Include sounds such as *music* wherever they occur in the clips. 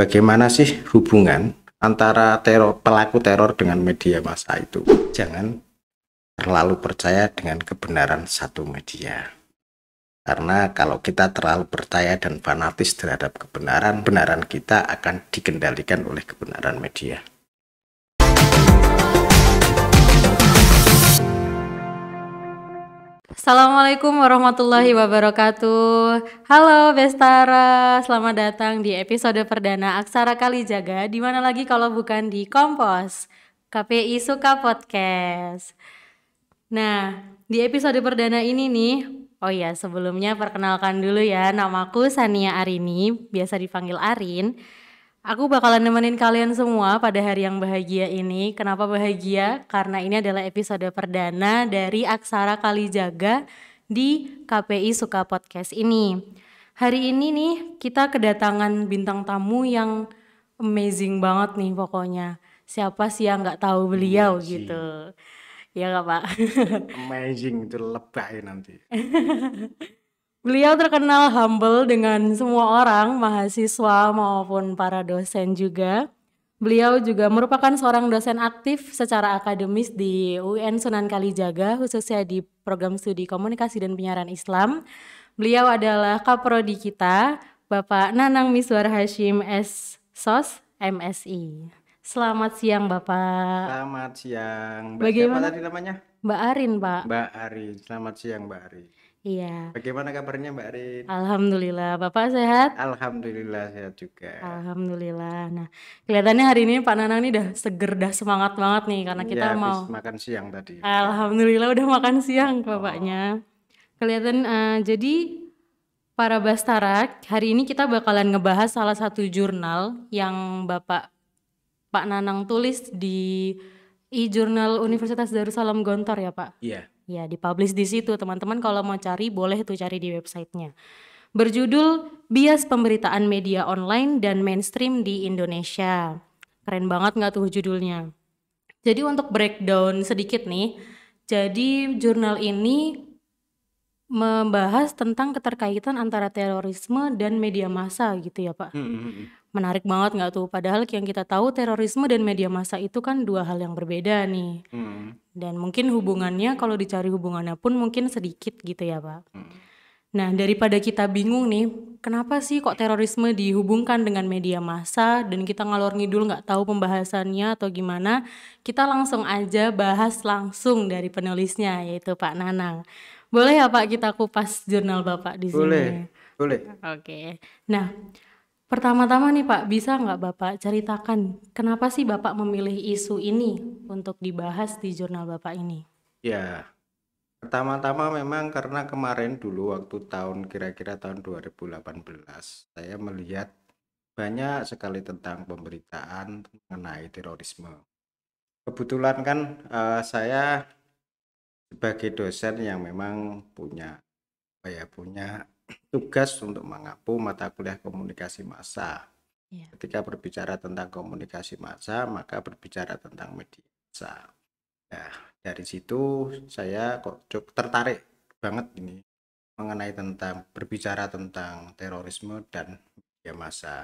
bagaimana sih hubungan antara teror, pelaku teror dengan media massa itu. Jangan terlalu percaya dengan kebenaran satu media. Karena kalau kita terlalu percaya dan fanatis terhadap kebenaran, kebenaran kita akan dikendalikan oleh kebenaran media. Assalamualaikum warahmatullahi wabarakatuh. Halo Bestara, selamat datang di episode perdana Aksara Kalijaga. Di mana lagi kalau bukan di Kompos KPI Suka Podcast. Nah, di episode perdana ini nih, oh ya sebelumnya perkenalkan dulu ya, namaku Sania Arini, biasa dipanggil Arin. Aku bakalan nemenin kalian semua pada hari yang bahagia ini. Kenapa bahagia? Karena ini adalah episode perdana dari Aksara Kalijaga di KPI Suka Podcast ini. Hari ini nih kita kedatangan bintang tamu yang amazing banget nih pokoknya. Siapa sih yang nggak tahu beliau amazing. gitu. Ya nggak Pak? amazing itu lebay nanti. *laughs* Beliau terkenal humble dengan semua orang, mahasiswa maupun para dosen juga. Beliau juga merupakan seorang dosen aktif secara akademis di UN Sunan Kalijaga, khususnya di program studi komunikasi dan penyiaran Islam. Beliau adalah kaprodi kita, Bapak Nanang Miswar Hashim S. SOS MSI. Selamat siang Bapak. Selamat siang. Bagaimana tadi namanya? Mbak Arin Pak. Mbak Arin, selamat siang Mbak Arin. Iya. Bagaimana kabarnya Mbak Rin? Alhamdulillah, Bapak sehat? Alhamdulillah sehat juga. Alhamdulillah. Nah, kelihatannya hari ini Pak Nanang ini udah seger, dah semangat banget nih karena iya, kita ya, mau makan siang tadi. Alhamdulillah udah makan siang oh. Bapaknya. Kelihatan uh, jadi para Bastarak, hari ini kita bakalan ngebahas salah satu jurnal yang Bapak Pak Nanang tulis di e-jurnal Universitas Darussalam Gontor ya Pak? Iya. Ya, dipublish di situ teman-teman kalau mau cari boleh tuh cari di websitenya. Berjudul Bias Pemberitaan Media Online dan Mainstream di Indonesia. Keren banget nggak tuh judulnya. Jadi untuk breakdown sedikit nih, jadi jurnal ini membahas tentang keterkaitan antara terorisme dan media massa gitu ya Pak. Hmm. hmm, hmm menarik banget nggak tuh? Padahal yang kita tahu terorisme dan media massa itu kan dua hal yang berbeda nih. Hmm. Dan mungkin hubungannya kalau dicari hubungannya pun mungkin sedikit gitu ya Pak. Hmm. Nah daripada kita bingung nih, kenapa sih kok terorisme dihubungkan dengan media massa dan kita ngalor ngidul nggak tahu pembahasannya atau gimana? Kita langsung aja bahas langsung dari penulisnya yaitu Pak Nanang. Boleh ya Pak kita kupas jurnal Bapak di sini? Boleh, boleh. Oke. Okay. Nah. Pertama-tama nih Pak, bisa nggak Bapak ceritakan kenapa sih Bapak memilih isu ini untuk dibahas di jurnal Bapak ini? Ya, pertama-tama memang karena kemarin dulu waktu tahun kira-kira tahun 2018 saya melihat banyak sekali tentang pemberitaan mengenai terorisme. Kebetulan kan uh, saya sebagai dosen yang memang punya apa ya punya tugas untuk mengapu mata kuliah komunikasi massa. Yeah. Ketika berbicara tentang komunikasi massa, maka berbicara tentang media massa. Nah, dari situ saya kok tertarik banget ini mengenai tentang berbicara tentang terorisme dan media massa.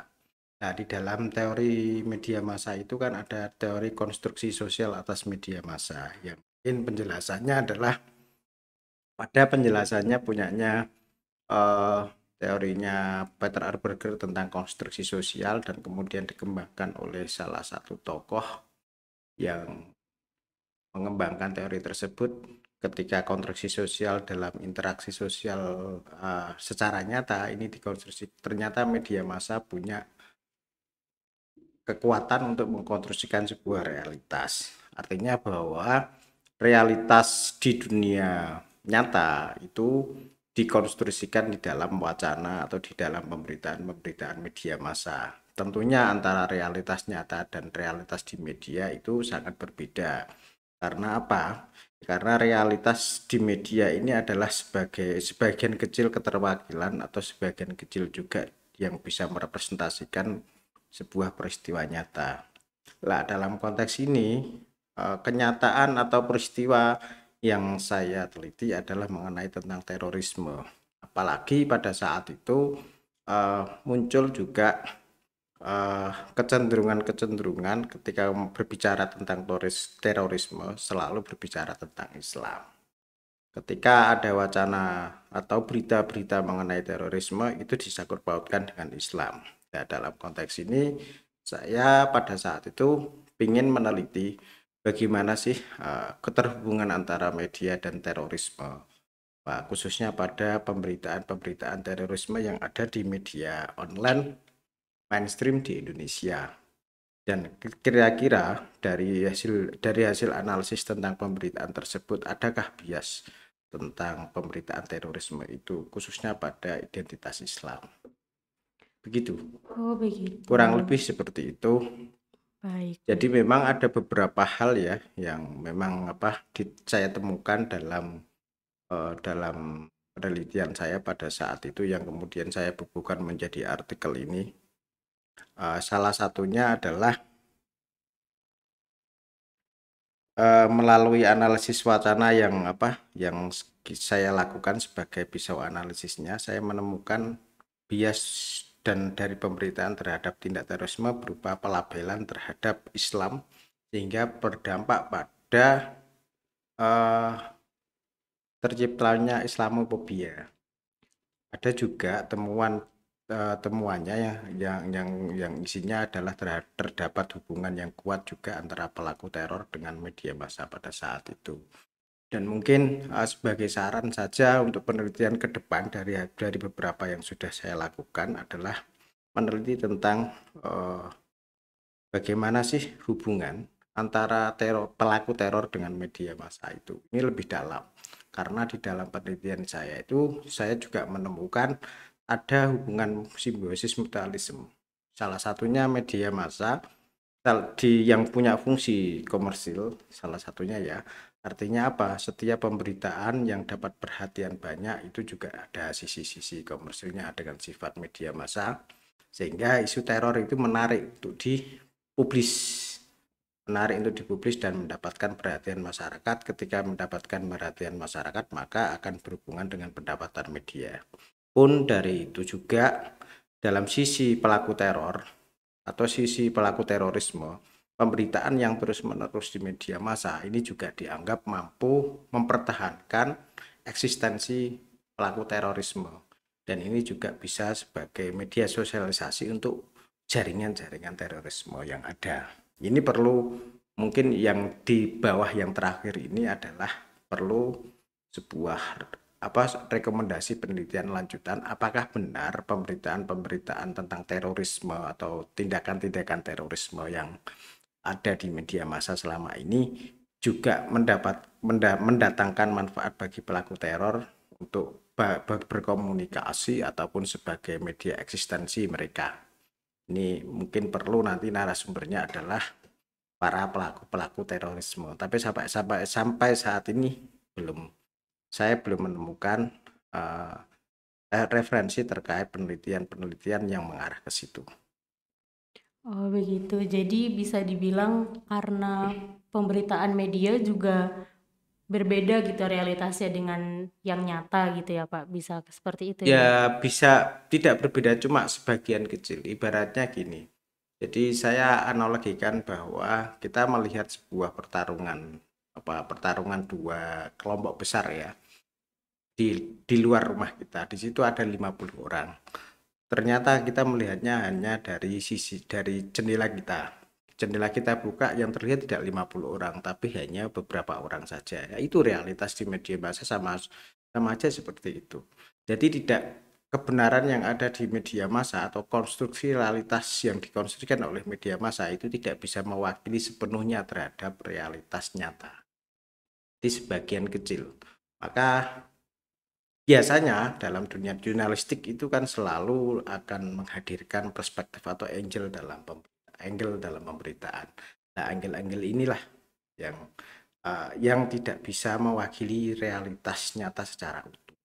Nah, di dalam teori media massa itu kan ada teori konstruksi sosial atas media massa yang mungkin penjelasannya adalah pada penjelasannya punyanya uh, teorinya Peter Arberger tentang konstruksi sosial dan kemudian dikembangkan oleh salah satu tokoh yang mengembangkan teori tersebut ketika konstruksi sosial dalam interaksi sosial uh, secara nyata ini dikonstruksi ternyata media massa punya kekuatan untuk mengkonstruksikan sebuah realitas artinya bahwa realitas di dunia nyata itu dikonstruksikan di dalam wacana atau di dalam pemberitaan-pemberitaan media massa. Tentunya antara realitas nyata dan realitas di media itu sangat berbeda. Karena apa? Karena realitas di media ini adalah sebagai sebagian kecil keterwakilan atau sebagian kecil juga yang bisa merepresentasikan sebuah peristiwa nyata. Lah dalam konteks ini eh, kenyataan atau peristiwa yang saya teliti adalah mengenai tentang terorisme. Apalagi pada saat itu uh, muncul juga eh, kecenderungan-kecenderungan uh, ketika berbicara tentang teroris, terorisme selalu berbicara tentang Islam. Ketika ada wacana atau berita-berita mengenai terorisme itu disangkut pautkan dengan Islam. Nah, dalam konteks ini saya pada saat itu ingin meneliti bagaimana sih uh, keterhubungan antara media dan terorisme Pak, khususnya pada pemberitaan-pemberitaan terorisme yang ada di media online mainstream di Indonesia. Dan kira-kira dari hasil dari hasil analisis tentang pemberitaan tersebut adakah bias tentang pemberitaan terorisme itu khususnya pada identitas Islam? Begitu. Oh, begitu. Kurang lebih seperti itu Baik. Jadi memang ada beberapa hal ya yang memang apa saya temukan dalam uh, dalam penelitian saya pada saat itu yang kemudian saya bukukan menjadi artikel ini. Uh, salah satunya adalah uh, melalui analisis wacana yang apa yang saya lakukan sebagai pisau analisisnya, saya menemukan bias dan dari pemberitaan terhadap tindak terorisme berupa pelabelan terhadap Islam sehingga berdampak pada uh, terciptanya islamophobia Ada juga temuan uh, temuannya yang, yang yang yang isinya adalah terhadap, terdapat hubungan yang kuat juga antara pelaku teror dengan media massa pada saat itu dan mungkin eh, sebagai saran saja untuk penelitian ke depan dari dari beberapa yang sudah saya lakukan adalah meneliti tentang uh, bagaimana sih hubungan antara teror, pelaku teror dengan media massa itu ini lebih dalam karena di dalam penelitian saya itu saya juga menemukan ada hubungan simbiosis mutualisme salah satunya media massa yang punya fungsi komersil salah satunya ya Artinya apa? Setiap pemberitaan yang dapat perhatian banyak itu juga ada sisi-sisi komersilnya dengan sifat media massa sehingga isu teror itu menarik untuk dipublis menarik untuk dipublis dan mendapatkan perhatian masyarakat ketika mendapatkan perhatian masyarakat maka akan berhubungan dengan pendapatan media pun dari itu juga dalam sisi pelaku teror atau sisi pelaku terorisme pemberitaan yang terus-menerus di media massa ini juga dianggap mampu mempertahankan eksistensi pelaku terorisme dan ini juga bisa sebagai media sosialisasi untuk jaringan-jaringan terorisme yang ada. Ini perlu mungkin yang di bawah yang terakhir ini adalah perlu sebuah apa rekomendasi penelitian lanjutan apakah benar pemberitaan-pemberitaan tentang terorisme atau tindakan-tindakan terorisme yang ada di media massa selama ini juga mendapat mendatangkan manfaat bagi pelaku teror untuk berkomunikasi ataupun sebagai media eksistensi mereka. Ini mungkin perlu nanti narasumbernya adalah para pelaku-pelaku terorisme. Tapi sampai sampai sampai saat ini belum saya belum menemukan uh, referensi terkait penelitian-penelitian yang mengarah ke situ. Oh begitu. Jadi bisa dibilang karena pemberitaan media juga berbeda gitu realitasnya dengan yang nyata gitu ya Pak. Bisa seperti itu ya? Ya bisa tidak berbeda cuma sebagian kecil. Ibaratnya gini. Jadi saya analogikan bahwa kita melihat sebuah pertarungan apa pertarungan dua kelompok besar ya di di luar rumah kita. Di situ ada 50 orang ternyata kita melihatnya hanya dari sisi dari jendela kita jendela kita buka yang terlihat tidak 50 orang tapi hanya beberapa orang saja ya, itu realitas di media massa sama sama aja seperti itu jadi tidak kebenaran yang ada di media massa atau konstruksi realitas yang dikonstruksikan oleh media massa itu tidak bisa mewakili sepenuhnya terhadap realitas nyata di sebagian kecil maka biasanya dalam dunia jurnalistik itu kan selalu akan menghadirkan perspektif atau angle dalam angle dalam pemberitaan. Nah, angle-angle inilah yang uh, yang tidak bisa mewakili realitas nyata secara utuh.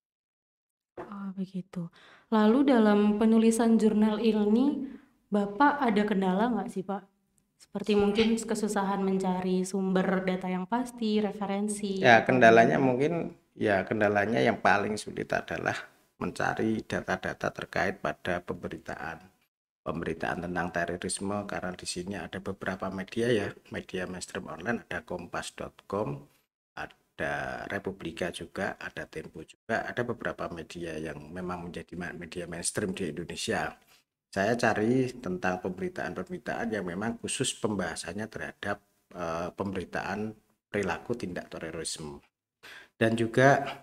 Oh, begitu. Lalu dalam penulisan jurnal ini, Bapak ada kendala nggak sih, Pak? Seperti mungkin kesusahan mencari sumber data yang pasti, referensi. Ya, kendalanya mungkin Ya, kendalanya yang paling sulit adalah mencari data-data terkait pada pemberitaan. Pemberitaan tentang terorisme karena di sini ada beberapa media ya, media mainstream online ada kompas.com, ada Republika juga, ada Tempo juga, ada beberapa media yang memang menjadi media mainstream di Indonesia. Saya cari tentang pemberitaan-pemberitaan yang memang khusus pembahasannya terhadap uh, pemberitaan perilaku tindak terorisme dan juga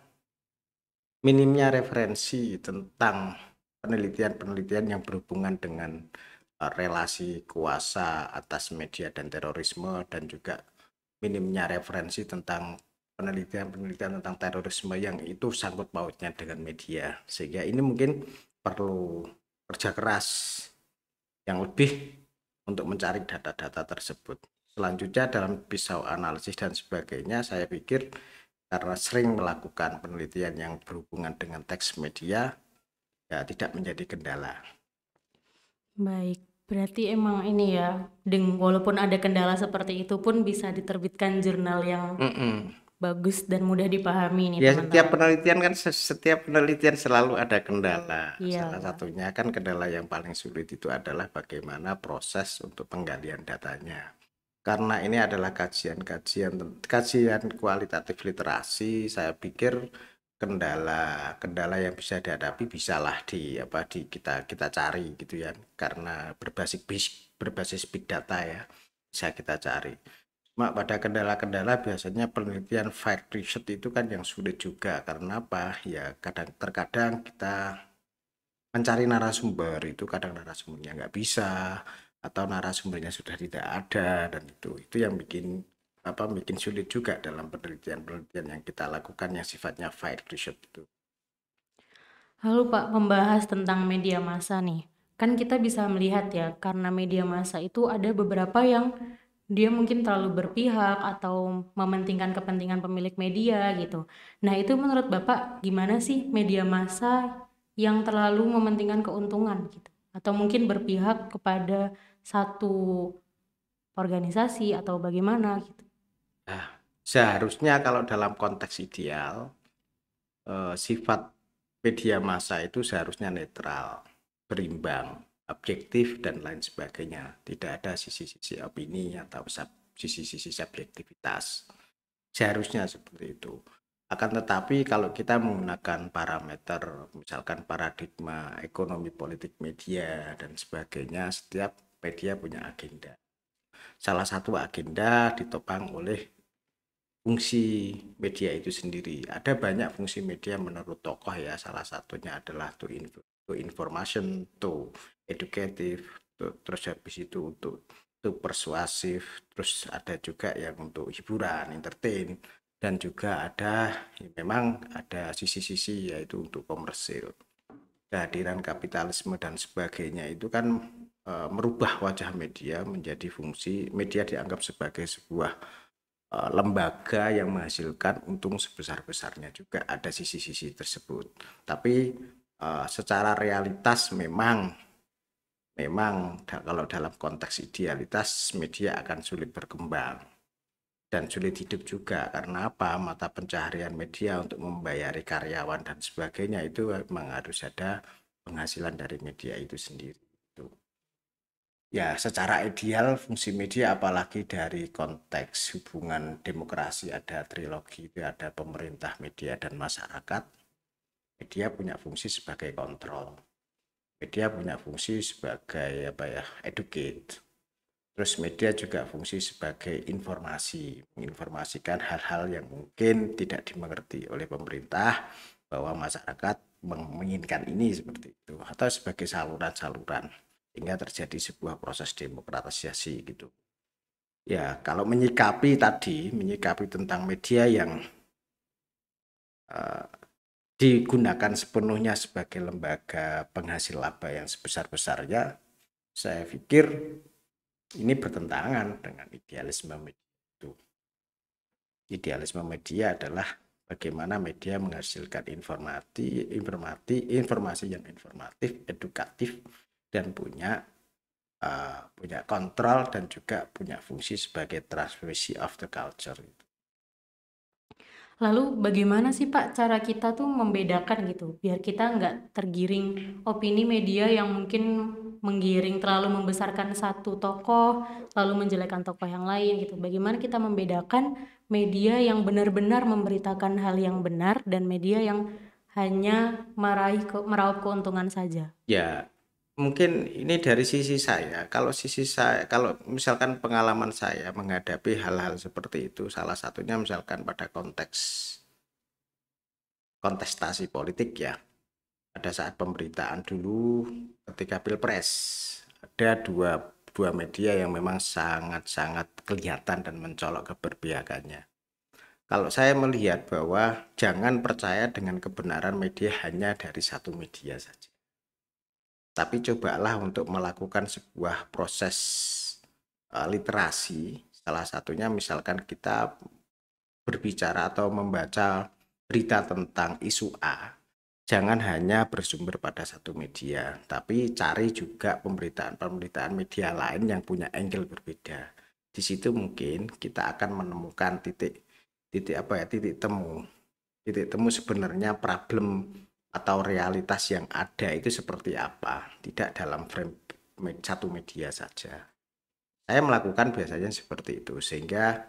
minimnya referensi tentang penelitian-penelitian yang berhubungan dengan eh, relasi kuasa atas media dan terorisme dan juga minimnya referensi tentang penelitian-penelitian tentang terorisme yang itu sangkut pautnya dengan media sehingga ini mungkin perlu kerja keras yang lebih untuk mencari data-data tersebut selanjutnya dalam pisau analisis dan sebagainya saya pikir karena sering melakukan penelitian yang berhubungan dengan teks media ya tidak menjadi kendala. Baik, berarti emang ini ya, deng walaupun ada kendala seperti itu pun bisa diterbitkan jurnal yang mm -mm. bagus dan mudah dipahami nih. Ya setiap penelitian kan setiap penelitian selalu ada kendala. Oh, Salah satunya kan kendala yang paling sulit itu adalah bagaimana proses untuk penggalian datanya karena ini adalah kajian-kajian kajian kualitatif literasi saya pikir kendala kendala yang bisa dihadapi bisalah di apa di kita kita cari gitu ya karena berbasis berbasis big data ya bisa kita cari cuma pada kendala-kendala biasanya penelitian fact research itu kan yang sulit juga karena apa ya kadang terkadang kita mencari narasumber itu kadang narasumbernya nggak bisa atau narasumbernya sudah tidak ada dan itu itu yang bikin apa bikin sulit juga dalam penelitian-penelitian yang kita lakukan yang sifatnya fire research itu. Lalu Pak membahas tentang media massa nih. Kan kita bisa melihat ya karena media massa itu ada beberapa yang dia mungkin terlalu berpihak atau mementingkan kepentingan pemilik media gitu. Nah, itu menurut Bapak gimana sih media massa yang terlalu mementingkan keuntungan gitu atau mungkin berpihak kepada satu organisasi atau bagaimana gitu. Nah, seharusnya kalau dalam konteks ideal eh, sifat media massa itu seharusnya netral, berimbang, objektif dan lain sebagainya. Tidak ada sisi-sisi opini atau sisi-sisi subjektivitas. Seharusnya seperti itu. Akan tetapi kalau kita menggunakan parameter misalkan paradigma ekonomi politik media dan sebagainya, setiap Media punya agenda. Salah satu agenda ditopang oleh fungsi media itu sendiri. Ada banyak fungsi media menurut tokoh ya. Salah satunya adalah to, inf to information, to educative, to, terus habis itu untuk to persuasif, terus ada juga yang untuk hiburan, entertain, dan juga ada ya memang ada sisi-sisi yaitu untuk komersil kehadiran kapitalisme dan sebagainya itu kan Eh, merubah wajah media menjadi fungsi media dianggap sebagai sebuah eh, lembaga yang menghasilkan untung sebesar-besarnya juga ada sisi-sisi tersebut. Tapi eh, secara realitas memang memang kalau dalam konteks idealitas media akan sulit berkembang dan sulit hidup juga karena apa mata pencaharian media untuk membayari karyawan dan sebagainya itu memang harus ada penghasilan dari media itu sendiri ya secara ideal fungsi media apalagi dari konteks hubungan demokrasi ada trilogi ada pemerintah media dan masyarakat media punya fungsi sebagai kontrol media punya fungsi sebagai apa ya educate terus media juga fungsi sebagai informasi menginformasikan hal-hal yang mungkin tidak dimengerti oleh pemerintah bahwa masyarakat menginginkan ini seperti itu atau sebagai saluran-saluran sehingga terjadi sebuah proses demokratisasi gitu. Ya, kalau menyikapi tadi, menyikapi tentang media yang uh, digunakan sepenuhnya sebagai lembaga penghasil laba yang sebesar-besarnya, saya pikir ini bertentangan dengan idealisme media itu. Idealisme media adalah bagaimana media menghasilkan informasi, informasi, informasi yang informatif, edukatif, dan punya uh, punya kontrol dan juga punya fungsi sebagai transmisi of the culture. Lalu bagaimana sih Pak cara kita tuh membedakan gitu biar kita nggak tergiring opini media yang mungkin menggiring terlalu membesarkan satu tokoh lalu menjelekan tokoh yang lain gitu. Bagaimana kita membedakan media yang benar-benar memberitakan hal yang benar dan media yang hanya meraih meraup keuntungan saja. Ya, mungkin ini dari sisi saya kalau sisi saya kalau misalkan pengalaman saya menghadapi hal-hal seperti itu salah satunya misalkan pada konteks kontestasi politik ya pada saat pemberitaan dulu ketika pilpres ada dua dua media yang memang sangat-sangat kelihatan dan mencolok keberpihakannya kalau saya melihat bahwa jangan percaya dengan kebenaran media hanya dari satu media saja tapi cobalah untuk melakukan sebuah proses uh, literasi. Salah satunya misalkan kita berbicara atau membaca berita tentang isu A. Jangan hanya bersumber pada satu media, tapi cari juga pemberitaan-pemberitaan media lain yang punya angle berbeda. Di situ mungkin kita akan menemukan titik titik apa ya titik temu titik temu sebenarnya problem atau realitas yang ada itu seperti apa, tidak dalam frame satu media saja. Saya melakukan biasanya seperti itu sehingga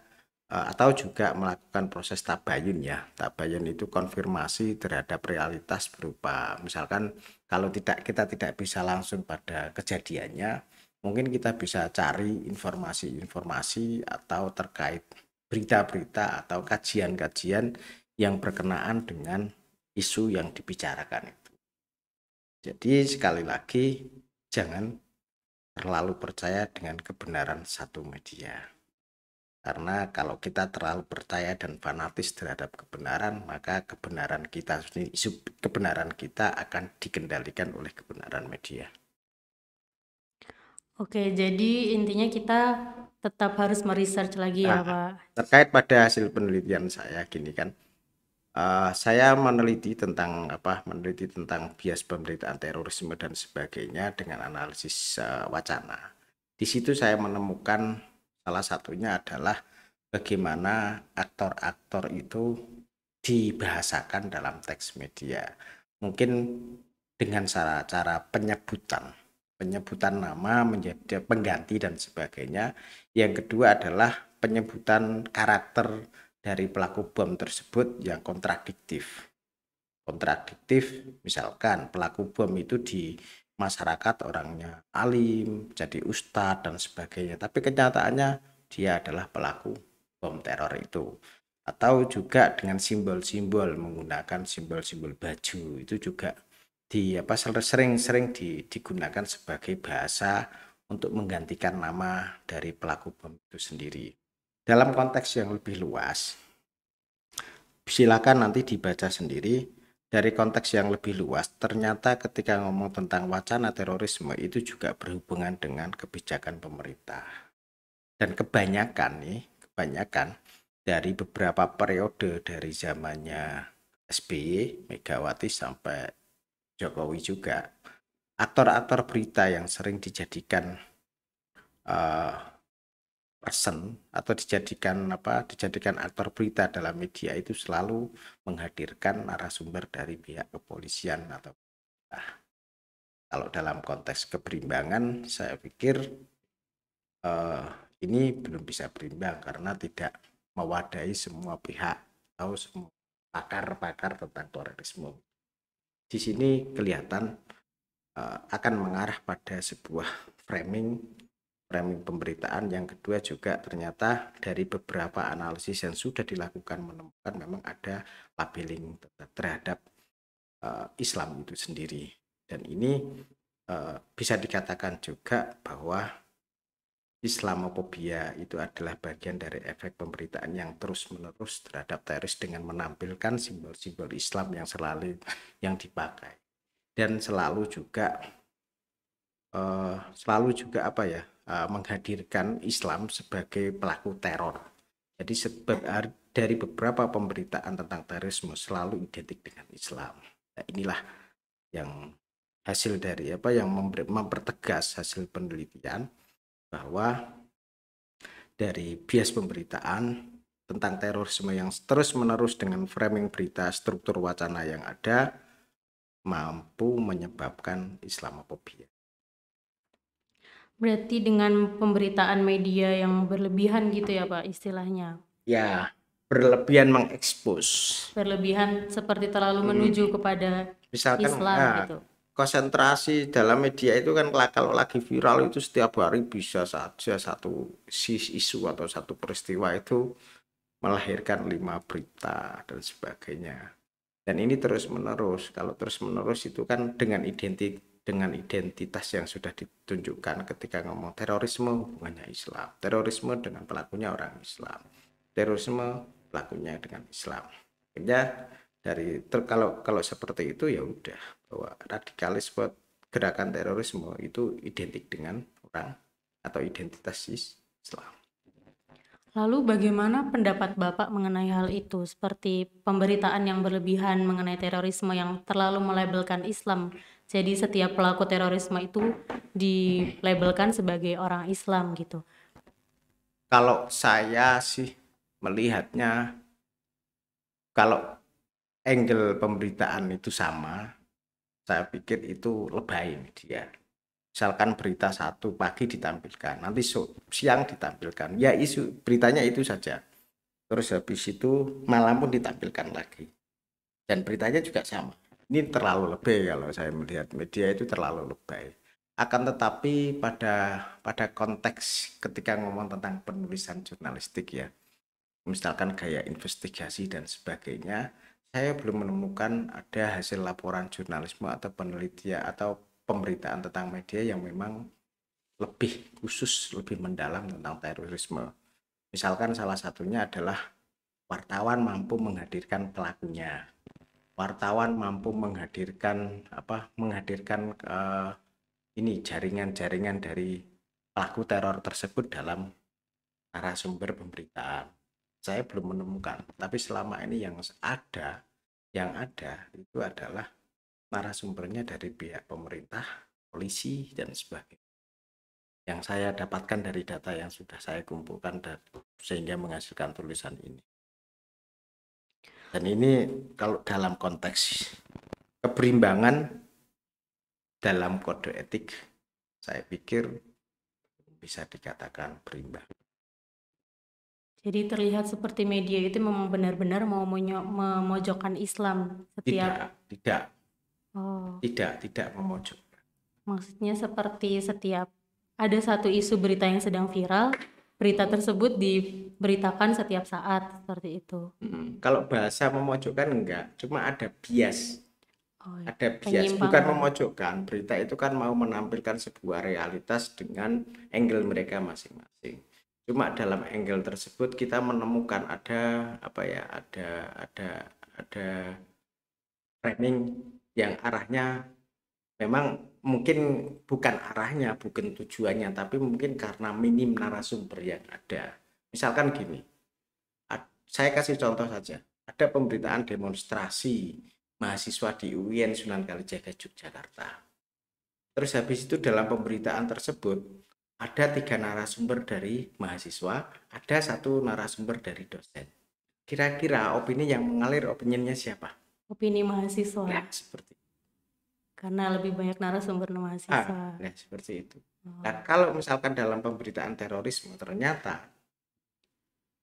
eh, atau juga melakukan proses tabayun ya. Tabayun itu konfirmasi terhadap realitas berupa misalkan kalau tidak kita tidak bisa langsung pada kejadiannya, mungkin kita bisa cari informasi-informasi atau terkait berita-berita atau kajian-kajian yang berkenaan dengan isu yang dibicarakan itu. Jadi sekali lagi jangan terlalu percaya dengan kebenaran satu media. Karena kalau kita terlalu percaya dan fanatis terhadap kebenaran, maka kebenaran kita isu kebenaran kita akan dikendalikan oleh kebenaran media. Oke, jadi intinya kita tetap harus meresearch lagi ya, nah, ya, Pak. Terkait pada hasil penelitian saya gini kan uh, saya meneliti tentang apa meneliti tentang bias pemberitaan terorisme dan sebagainya dengan analisis uh, wacana. Di situ saya menemukan salah satunya adalah bagaimana aktor-aktor itu dibahasakan dalam teks media. Mungkin dengan cara-cara penyebutan, penyebutan nama menjadi pengganti dan sebagainya. Yang kedua adalah penyebutan karakter dari pelaku bom tersebut yang kontradiktif. Kontradiktif, misalkan pelaku bom itu di masyarakat orangnya alim, jadi ustadz dan sebagainya, tapi kenyataannya dia adalah pelaku bom teror itu. Atau juga dengan simbol-simbol menggunakan simbol-simbol baju itu juga di apa sering-sering di, digunakan sebagai bahasa untuk menggantikan nama dari pelaku bom itu sendiri dalam konteks yang lebih luas. Silakan nanti dibaca sendiri dari konteks yang lebih luas. Ternyata ketika ngomong tentang wacana terorisme itu juga berhubungan dengan kebijakan pemerintah. Dan kebanyakan nih, kebanyakan dari beberapa periode dari zamannya SBY, Megawati sampai Jokowi juga aktor-aktor berita yang sering dijadikan uh, person atau dijadikan apa dijadikan aktor berita dalam media itu selalu menghadirkan narasumber dari pihak kepolisian atau nah, kalau dalam konteks keberimbangan saya pikir eh, ini belum bisa berimbang karena tidak mewadai semua pihak atau semua pakar-pakar tentang terorisme. di sini kelihatan eh, akan mengarah pada sebuah framing framing pemberitaan yang kedua juga ternyata dari beberapa analisis yang sudah dilakukan menemukan memang ada labeling terhadap uh, Islam itu sendiri dan ini uh, bisa dikatakan juga bahwa islamophobia itu adalah bagian dari efek pemberitaan yang terus-menerus terhadap teroris dengan menampilkan simbol-simbol Islam yang selalu yang dipakai dan selalu juga uh, selalu juga apa ya Eh, menghadirkan Islam sebagai pelaku teror. Jadi sebab eh, dari beberapa pemberitaan tentang terorisme selalu identik dengan Islam. Nah, inilah yang hasil dari apa yang mempertegas hasil penelitian bahwa dari bias pemberitaan tentang terorisme yang terus menerus dengan framing berita struktur wacana yang ada mampu menyebabkan Islamophobia. Berarti dengan pemberitaan media yang berlebihan gitu ya Pak istilahnya? Ya, berlebihan mengekspos. Berlebihan seperti terlalu hmm. menuju kepada Misalkan, Islam nah, gitu. Konsentrasi dalam media itu kan kalau lagi viral itu setiap hari bisa saja satu isu atau satu peristiwa itu melahirkan lima berita dan sebagainya. Dan ini terus menerus. Kalau terus menerus itu kan dengan identik dengan identitas yang sudah ditunjukkan ketika ngomong terorisme hubungannya Islam, terorisme dengan pelakunya orang Islam, terorisme pelakunya dengan Islam. ya dari ter, kalau kalau seperti itu ya udah bahwa radikalisme gerakan terorisme itu identik dengan orang atau identitas Islam. Lalu bagaimana pendapat Bapak mengenai hal itu? Seperti pemberitaan yang berlebihan mengenai terorisme yang terlalu melabelkan Islam jadi setiap pelaku terorisme itu dilabelkan sebagai orang Islam gitu. Kalau saya sih melihatnya kalau angle pemberitaan itu sama, saya pikir itu lebay media. Misalkan berita satu pagi ditampilkan, nanti siang ditampilkan. Ya isu beritanya itu saja. Terus habis itu malam pun ditampilkan lagi. Dan beritanya juga sama ini terlalu lebih kalau saya melihat media itu terlalu lebay akan tetapi pada pada konteks ketika ngomong tentang penulisan jurnalistik ya misalkan gaya investigasi dan sebagainya saya belum menemukan ada hasil laporan jurnalisme atau penelitian atau pemberitaan tentang media yang memang lebih khusus lebih mendalam tentang terorisme misalkan salah satunya adalah wartawan mampu menghadirkan pelakunya wartawan mampu menghadirkan apa menghadirkan uh, ini jaringan-jaringan dari pelaku teror tersebut dalam arah sumber pemberitaan. Saya belum menemukan, tapi selama ini yang ada yang ada itu adalah sumbernya dari pihak pemerintah, polisi dan sebagainya. Yang saya dapatkan dari data yang sudah saya kumpulkan dan sehingga menghasilkan tulisan ini. Dan ini kalau dalam konteks keberimbangan dalam kode etik, saya pikir bisa dikatakan berimbang. Jadi terlihat seperti media itu memang benar-benar mau memojokkan Islam setiap tidak tidak oh. tidak tidak memojokkan. Maksudnya seperti setiap ada satu isu berita yang sedang viral, berita tersebut diberitakan setiap saat seperti itu. Hmm. Kalau bahasa memojokkan enggak, cuma ada bias. Oh, iya. ada bias, bukan memojokkan. Berita itu kan mau menampilkan sebuah realitas dengan angle mereka masing-masing. Cuma dalam angle tersebut kita menemukan ada apa ya, ada ada ada framing yang arahnya memang mungkin bukan arahnya, bukan tujuannya, tapi mungkin karena minim narasumber yang ada. Misalkan gini, saya kasih contoh saja. Ada pemberitaan demonstrasi mahasiswa di UIN Sunan Kalijaga Yogyakarta. Terus habis itu dalam pemberitaan tersebut ada tiga narasumber dari mahasiswa, ada satu narasumber dari dosen. Kira-kira opini yang mengalir opininya siapa? Opini mahasiswa. Ya, seperti karena hmm. lebih banyak narasumber mahasiswa. Ah, nah, seperti itu. Nah, oh. Nah, kalau misalkan dalam pemberitaan terorisme ternyata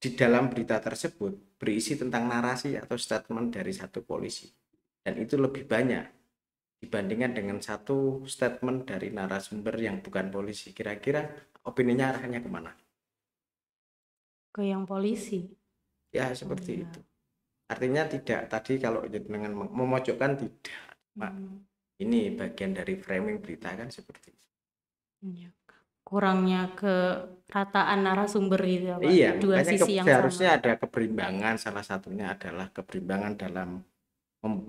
di dalam berita tersebut berisi tentang narasi atau statement dari satu polisi dan itu lebih banyak dibandingkan dengan satu statement dari narasumber yang bukan polisi. Kira-kira opininya arahnya kemana? Ke yang polisi. Ya, seperti ya. itu. Artinya tidak tadi kalau dengan memojokkan tidak. Hmm ini bagian dari framing berita kan seperti itu. Iya. Kurangnya rataan narasumber itu apa? Iya, dua sisi ke, yang seharusnya ada keberimbangan. Salah satunya adalah keberimbangan dalam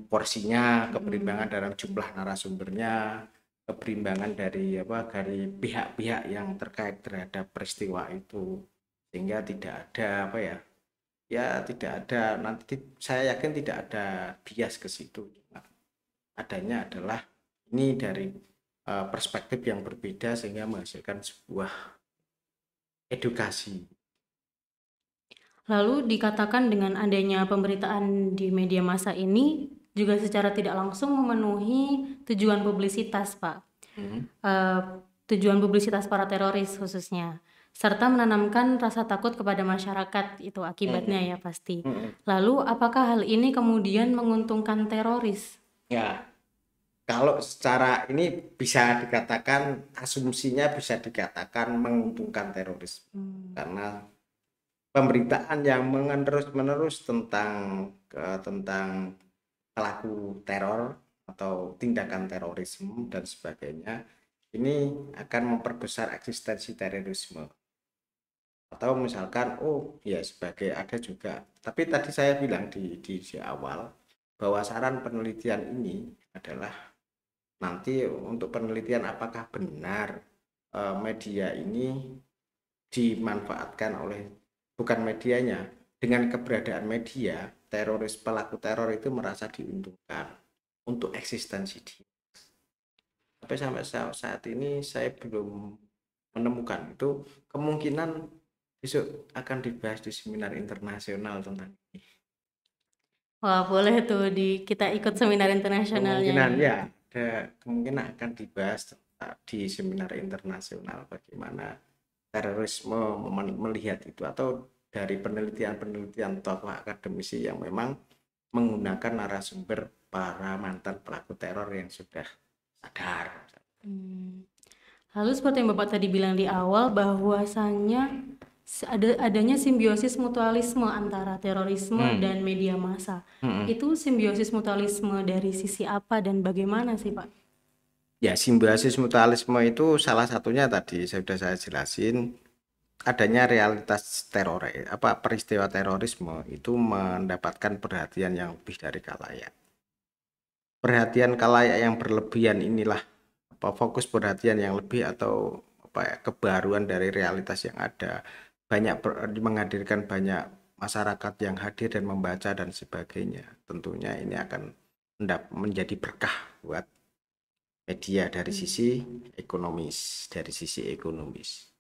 porsinya, hmm. keberimbangan dalam jumlah narasumbernya, keberimbangan dari apa dari pihak-pihak yang terkait terhadap peristiwa itu sehingga tidak ada apa ya ya tidak ada nanti saya yakin tidak ada bias ke situ adanya adalah ini dari uh, perspektif yang berbeda sehingga menghasilkan sebuah edukasi. Lalu dikatakan dengan adanya pemberitaan di media massa ini juga secara tidak langsung memenuhi tujuan publisitas, Pak. hmm Uh, tujuan publisitas para teroris khususnya serta menanamkan rasa takut kepada masyarakat itu akibatnya hmm ya pasti. hmm Lalu apakah hal ini kemudian menguntungkan teroris? Ya, kalau secara ini bisa dikatakan asumsinya bisa dikatakan menguntungkan teroris hmm. karena pemberitaan yang menerus- menerus tentang ke, tentang pelaku teror atau tindakan terorisme dan sebagainya ini akan memperbesar eksistensi terorisme atau misalkan oh ya sebagai ada juga tapi tadi saya bilang di di, di awal bahwa saran penelitian ini adalah nanti untuk penelitian apakah benar uh, media ini dimanfaatkan oleh bukan medianya dengan keberadaan media teroris pelaku teror itu merasa diuntungkan untuk eksistensi dia tapi sampai saat ini saya belum menemukan itu kemungkinan besok akan dibahas di seminar internasional tentang ini Wah, boleh tuh di kita ikut seminar internasionalnya. Kemungkinan ya, ada kemungkinan akan dibahas di seminar internasional bagaimana terorisme melihat itu atau dari penelitian-penelitian tokoh akademisi yang memang menggunakan narasumber para mantan pelaku teror yang sudah sadar. Hmm. Lalu seperti yang Bapak tadi bilang di awal bahwasannya ada adanya simbiosis mutualisme antara terorisme hmm. dan media massa. Hmm. Itu simbiosis mutualisme dari sisi apa dan bagaimana sih, Pak? Ya, simbiosis mutualisme itu salah satunya tadi saya sudah saya jelasin adanya realitas teror apa peristiwa terorisme itu mendapatkan perhatian yang lebih dari kalayak. Perhatian kalayak yang berlebihan inilah apa fokus perhatian yang lebih atau apa ya, kebaruan dari realitas yang ada banyak menghadirkan banyak masyarakat yang hadir dan membaca dan sebagainya. Tentunya ini akan menjadi berkah buat media dari hmm. sisi ekonomis, dari sisi ekonomis.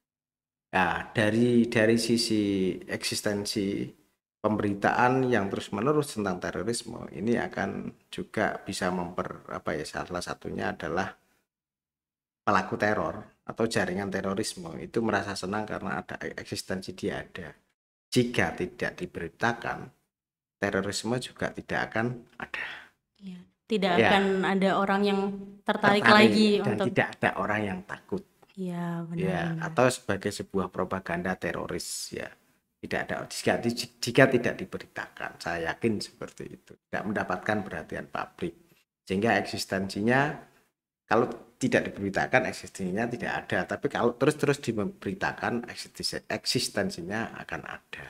Nah, dari dari sisi eksistensi pemberitaan yang terus menerus tentang terorisme ini akan juga bisa memper apa ya salah satunya adalah pelaku teror atau jaringan terorisme itu merasa senang karena ada e-, eksistensi dia ada. Jika tidak diberitakan, terorisme juga tidak akan ada. Ya, tidak ya. akan ada orang yang tertarik, tertarik lagi dan untuk... tidak ada orang yang takut. Iya, ya, benar, ya, atau sebagai sebuah propaganda teroris ya. Tidak ada jika, jika tidak diberitakan, saya yakin seperti itu. Tidak mendapatkan perhatian publik. Sehingga eksistensinya kalau tidak diberitakan eksistensinya tidak ada tapi kalau terus-terus diberitakan eksistensinya akan ada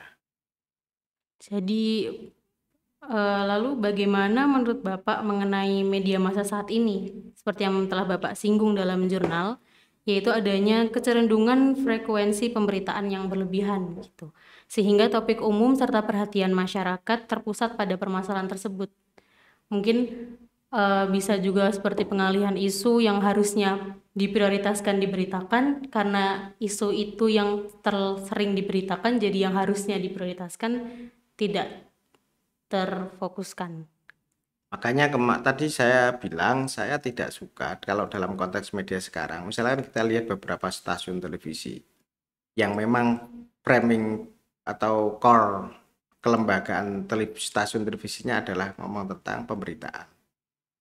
jadi uh, lalu bagaimana menurut Bapak mengenai media masa saat ini seperti yang telah Bapak singgung dalam jurnal yaitu adanya kecerendungan frekuensi pemberitaan yang berlebihan gitu sehingga topik umum serta perhatian masyarakat terpusat pada permasalahan tersebut mungkin uh, bisa juga seperti pengalihan isu yang harusnya diprioritaskan diberitakan karena isu itu yang tersering diberitakan jadi yang harusnya diprioritaskan tidak terfokuskan. Makanya kemak tadi saya bilang saya tidak suka kalau dalam konteks media sekarang. Misalnya kan kita lihat beberapa stasiun televisi yang memang framing atau core kelembagaan televisi, stasiun televisinya adalah ngomong tentang pemberitaan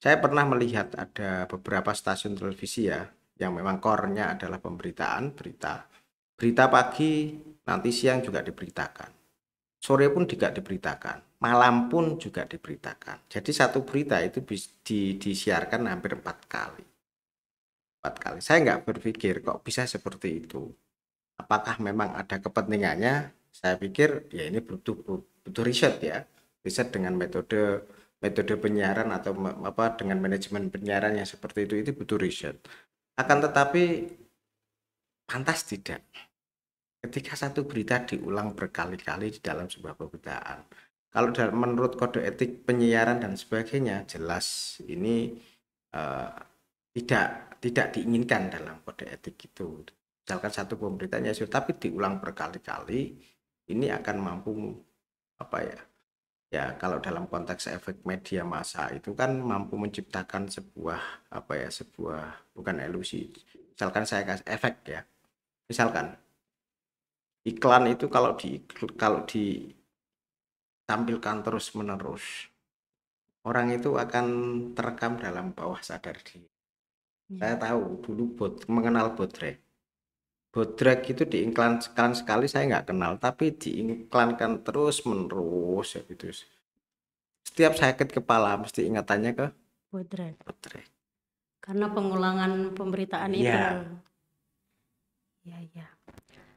saya pernah melihat ada beberapa stasiun televisi ya yang memang core-nya adalah pemberitaan berita berita pagi nanti siang juga diberitakan sore pun juga diberitakan malam pun juga diberitakan jadi satu berita itu di, disiarkan hampir empat kali empat kali saya nggak berpikir kok bisa seperti itu apakah memang ada kepentingannya saya pikir ya ini butuh butuh riset ya riset dengan metode metode penyiaran atau apa dengan manajemen penyiaran yang seperti itu itu butuh riset. Akan tetapi pantas tidak ketika satu berita diulang berkali-kali di dalam sebuah pemberitaan. Kalau menurut kode etik penyiaran dan sebagainya jelas ini uh, tidak tidak diinginkan dalam kode etik itu. Misalkan satu pemberitaannya tapi diulang berkali-kali ini akan mampu apa ya ya kalau dalam konteks efek media massa itu kan mampu menciptakan sebuah apa ya sebuah bukan ilusi misalkan saya kasih efek ya misalkan iklan itu kalau di kalau ditampilkan terus menerus orang itu akan terekam dalam bawah sadar dia saya iya. tahu dulu bot mengenal botrek bodrek itu diiklankan sekali saya nggak kenal tapi diiklankan terus menerus ya gitu setiap sakit kepala mesti ingatannya ke bodrek bodrek karena pengulangan pemberitaan ya. itu ya ya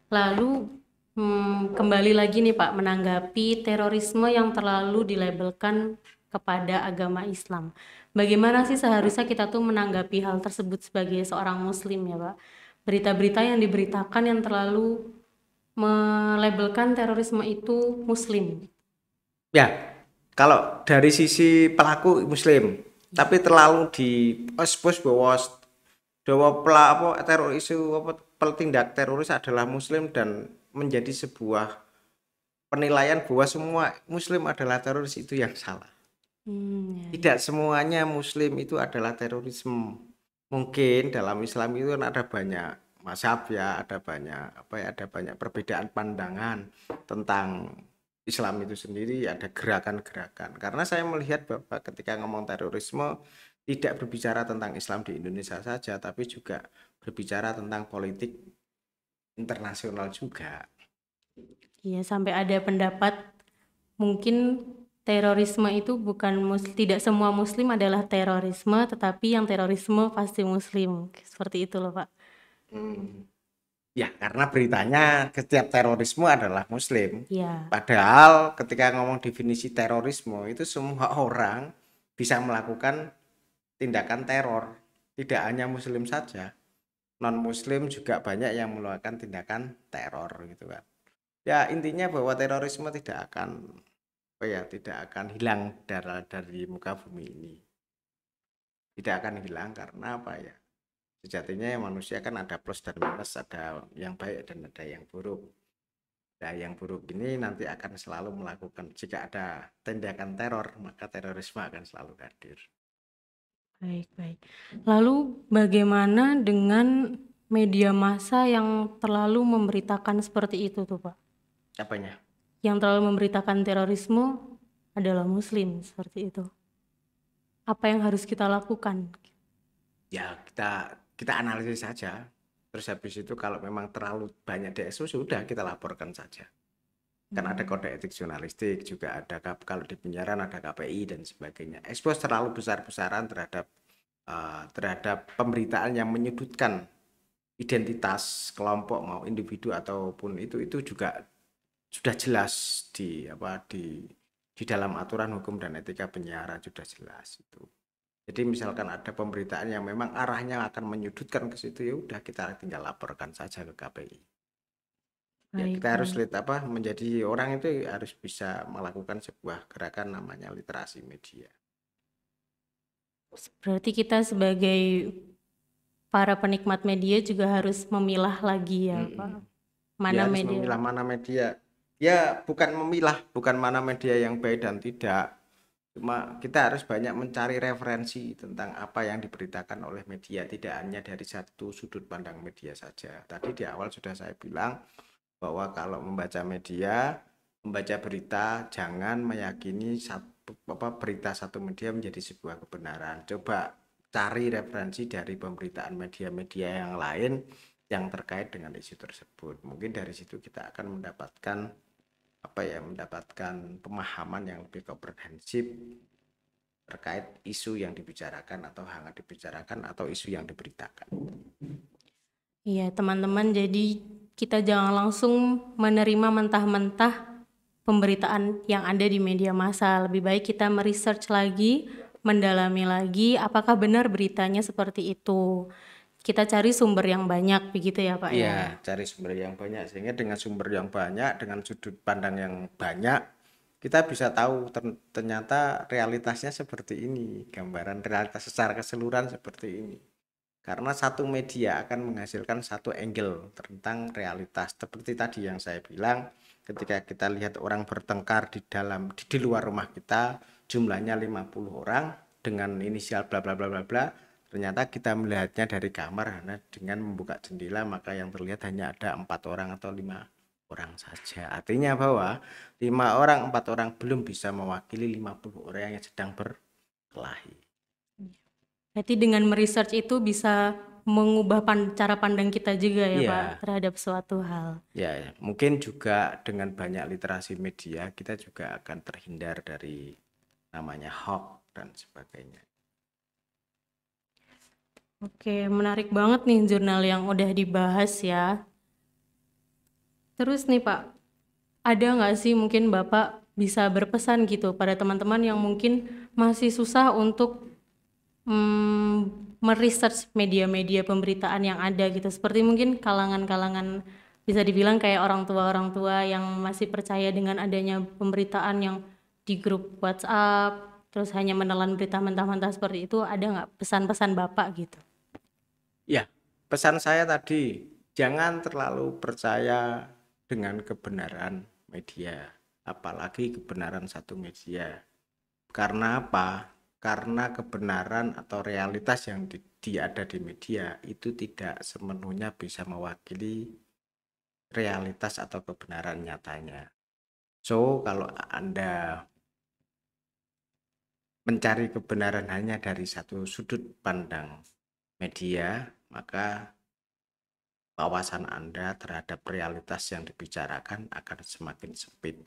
lalu hmm, kembali lagi nih Pak menanggapi terorisme yang terlalu dilabelkan kepada agama Islam bagaimana sih seharusnya kita tuh menanggapi hal tersebut sebagai seorang muslim ya Pak berita-berita yang diberitakan yang terlalu melabelkan terorisme itu muslim. Ya, kalau dari sisi pelaku muslim, tapi terlalu di expose bahwa bahwa pelaku teroris apa pertindak teroris adalah muslim dan menjadi sebuah penilaian bahwa semua muslim adalah teroris itu yang salah. Hmm, ya. ya. Tidak semuanya muslim itu adalah terorisme mungkin dalam Islam itu kan ada banyak masab ya, ada banyak apa ya, ada banyak perbedaan pandangan tentang Islam itu sendiri, ada gerakan-gerakan. Karena saya melihat Bapak ketika ngomong terorisme tidak berbicara tentang Islam di Indonesia saja, tapi juga berbicara tentang politik internasional juga. Iya, sampai ada pendapat mungkin terorisme itu bukan mus tidak semua muslim adalah terorisme tetapi yang terorisme pasti muslim seperti itu loh pak hmm. ya karena beritanya setiap terorisme adalah muslim ya. padahal ketika ngomong definisi terorisme itu semua orang bisa melakukan tindakan teror tidak hanya muslim saja non muslim juga banyak yang melakukan tindakan teror gitu kan ya intinya bahwa terorisme tidak akan apa ya tidak akan hilang darah dari muka bumi ini tidak akan hilang karena apa ya sejatinya manusia kan ada plus dan minus ada yang baik dan ada yang buruk nah yang buruk ini nanti akan selalu melakukan jika ada tindakan teror maka terorisme akan selalu hadir baik baik lalu bagaimana dengan media massa yang terlalu memberitakan seperti itu tuh pak apanya yang terlalu memberitakan terorisme adalah muslim seperti itu apa yang harus kita lakukan ya kita kita analisis saja terus habis itu kalau memang terlalu banyak DSU sudah kita laporkan saja kan ada hmm. kode etik jurnalistik juga ada kalau di penyiaran ada KPI dan sebagainya ekspos terlalu besar-besaran terhadap uh, terhadap pemberitaan yang menyudutkan identitas kelompok mau individu ataupun itu itu juga sudah jelas di apa di di dalam aturan hukum dan etika penyiaran sudah jelas itu. Jadi misalkan hmm. ada pemberitaan yang memang arahnya akan menyudutkan ke situ ya udah kita tinggal laporkan saja ke KPI. Ya, kita harus lihat apa menjadi orang itu harus bisa melakukan sebuah gerakan namanya literasi media. Berarti kita sebagai para penikmat media juga harus memilah lagi ya, hmm. Pak. Mana ya, media? Memilah mana media ya bukan memilah bukan mana media yang baik dan tidak cuma kita harus banyak mencari referensi tentang apa yang diberitakan oleh media tidak hanya dari satu sudut pandang media saja tadi di awal sudah saya bilang bahwa kalau membaca media membaca berita jangan meyakini satu apa berita satu media menjadi sebuah kebenaran coba cari referensi dari pemberitaan media-media yang lain yang terkait dengan isu tersebut mungkin dari situ kita akan mendapatkan apa ya mendapatkan pemahaman yang lebih komprehensif terkait isu yang dibicarakan atau hangat dibicarakan atau isu yang diberitakan. Iya, teman-teman, jadi kita jangan langsung menerima mentah-mentah pemberitaan yang ada di media massa. Lebih baik kita meresearch lagi, mendalami lagi apakah benar beritanya seperti itu kita cari sumber yang banyak begitu ya Pak ya, ya cari sumber yang banyak sehingga dengan sumber yang banyak dengan sudut pandang yang banyak kita bisa tahu ternyata realitasnya seperti ini gambaran realitas secara keseluruhan seperti ini karena satu media akan menghasilkan satu angle tentang realitas seperti tadi yang saya bilang ketika kita lihat orang bertengkar di dalam di, di luar rumah kita jumlahnya 50 orang dengan inisial bla bla bla bla bla Ternyata kita melihatnya dari kamar karena dengan membuka jendela maka yang terlihat hanya ada empat orang atau lima orang saja. Artinya bahwa lima orang empat orang belum bisa mewakili lima puluh orang yang sedang berkelahi. Jadi dengan meresearch itu bisa mengubah pan cara pandang kita juga ya, ya Pak terhadap suatu hal. Ya, ya, mungkin juga dengan banyak literasi media kita juga akan terhindar dari namanya hoax dan sebagainya. Oke, menarik banget nih jurnal yang udah dibahas ya. Terus nih Pak, ada nggak sih mungkin Bapak bisa berpesan gitu pada teman-teman yang mungkin masih susah untuk mm, meresearch media-media pemberitaan yang ada gitu. Seperti mungkin kalangan-kalangan bisa dibilang kayak orang tua-orang tua yang masih percaya dengan adanya pemberitaan yang di grup WhatsApp, terus hanya menelan berita mentah-mentah seperti itu, ada nggak pesan-pesan Bapak gitu? Ya, pesan saya tadi jangan terlalu percaya dengan kebenaran media, apalagi kebenaran satu media. Karena apa? Karena kebenaran atau realitas yang di, di ada di media itu tidak semenuhnya bisa mewakili realitas atau kebenaran nyatanya. So, kalau Anda mencari kebenaran hanya dari satu sudut pandang media, maka wawasan Anda terhadap realitas yang dibicarakan akan semakin sempit.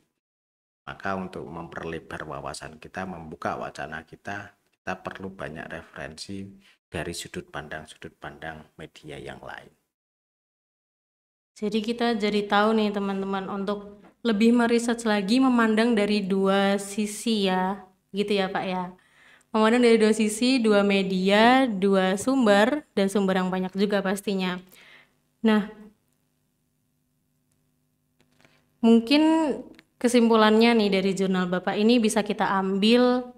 Maka untuk memperlebar wawasan kita, membuka wacana kita, kita perlu banyak referensi dari sudut pandang-sudut pandang media yang lain. Jadi kita jadi tahu nih teman-teman untuk lebih meriset lagi memandang dari dua sisi ya, gitu ya Pak ya memandang dari dua sisi, dua media, dua sumber, dan sumber yang banyak juga pastinya. Nah, mungkin kesimpulannya nih dari jurnal Bapak ini bisa kita ambil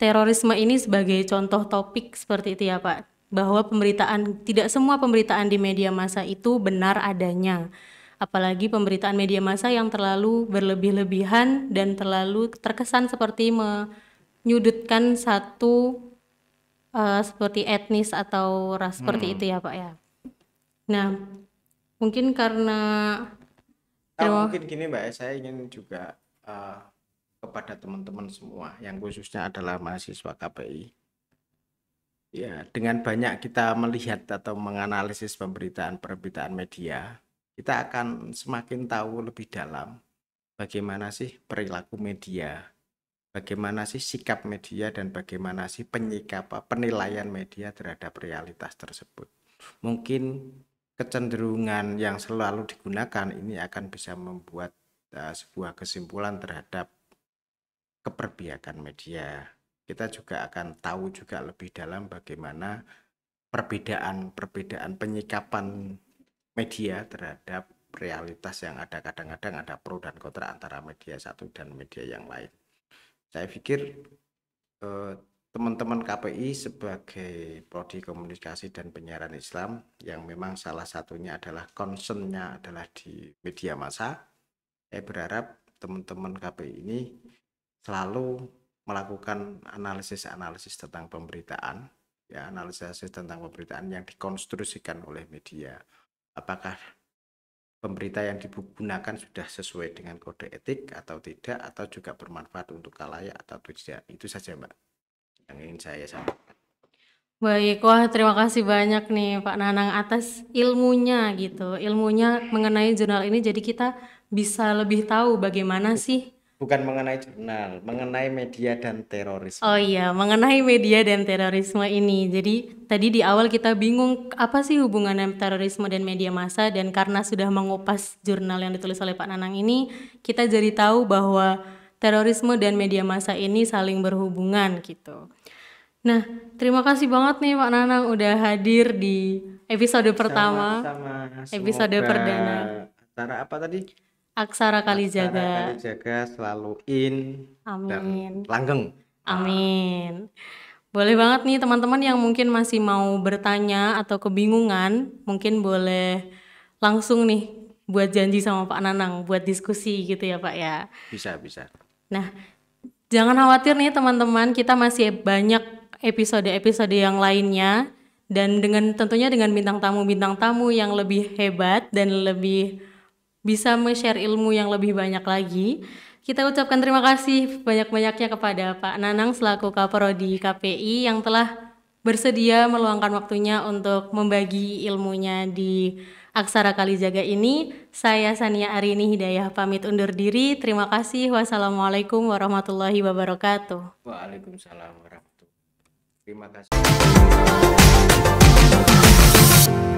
terorisme ini sebagai contoh topik seperti itu ya Pak, bahwa pemberitaan tidak semua pemberitaan di media massa itu benar adanya. Apalagi pemberitaan media massa yang terlalu berlebih-lebihan dan terlalu terkesan seperti me menyudutkan satu uh, seperti etnis atau ras hmm. seperti itu ya Pak ya. Nah, mungkin karena nah, mungkin gini Mbak, ya, saya ingin juga uh, kepada teman-teman semua yang khususnya adalah mahasiswa KPI. Ya, dengan banyak kita melihat atau menganalisis pemberitaan-pemberitaan media, kita akan semakin tahu lebih dalam bagaimana sih perilaku media bagaimana sih sikap media dan bagaimana sih penyikap penilaian media terhadap realitas tersebut. Mungkin kecenderungan yang selalu digunakan ini akan bisa membuat uh, sebuah kesimpulan terhadap keperbiakan media. Kita juga akan tahu juga lebih dalam bagaimana perbedaan-perbedaan penyikapan media terhadap realitas yang ada kadang-kadang ada pro dan kontra antara media satu dan media yang lain saya pikir eh, teman-teman KPI sebagai prodi komunikasi dan penyiaran Islam yang memang salah satunya adalah concernnya adalah di media massa saya berharap teman-teman KPI ini selalu melakukan analisis-analisis tentang pemberitaan ya analisis tentang pemberitaan yang dikonstruksikan oleh media apakah pemberita yang digunakan sudah sesuai dengan kode etik atau tidak atau juga bermanfaat untuk kalayak atau tidak itu saja mbak yang ingin saya sampaikan baik wah terima kasih banyak nih Pak Nanang atas ilmunya gitu ilmunya mengenai jurnal ini jadi kita bisa lebih tahu bagaimana sih bukan mengenai jurnal, mengenai media dan terorisme. Oh iya, mengenai media dan terorisme ini. Jadi tadi di awal kita bingung apa sih hubungannya terorisme dan media massa dan karena sudah mengupas jurnal yang ditulis oleh Pak Nanang ini, kita jadi tahu bahwa terorisme dan media massa ini saling berhubungan gitu. Nah, terima kasih banget nih Pak Nanang udah hadir di episode pertama. Sama, sama. Episode perdana. Acara apa tadi? Aksara Kalijaga. Aksara Kalijaga selalu in Amin. dan langgeng. Amin. Boleh banget nih teman-teman yang mungkin masih mau bertanya atau kebingungan, mungkin boleh langsung nih buat janji sama Pak Nanang buat diskusi gitu ya Pak ya. Bisa, bisa. Nah, jangan khawatir nih teman-teman, kita masih banyak episode-episode yang lainnya dan dengan tentunya dengan bintang tamu-bintang tamu yang lebih hebat dan lebih bisa share ilmu yang lebih banyak lagi. Kita ucapkan terima kasih banyak-banyaknya kepada Pak Nanang selaku Kaprodi KPI yang telah bersedia meluangkan waktunya untuk membagi ilmunya di Aksara Kalijaga ini. Saya Sania Arini Hidayah pamit undur diri. Terima kasih. Wassalamualaikum warahmatullahi wabarakatuh. Waalaikumsalam warahmatullahi wabarakatuh. Terima kasih.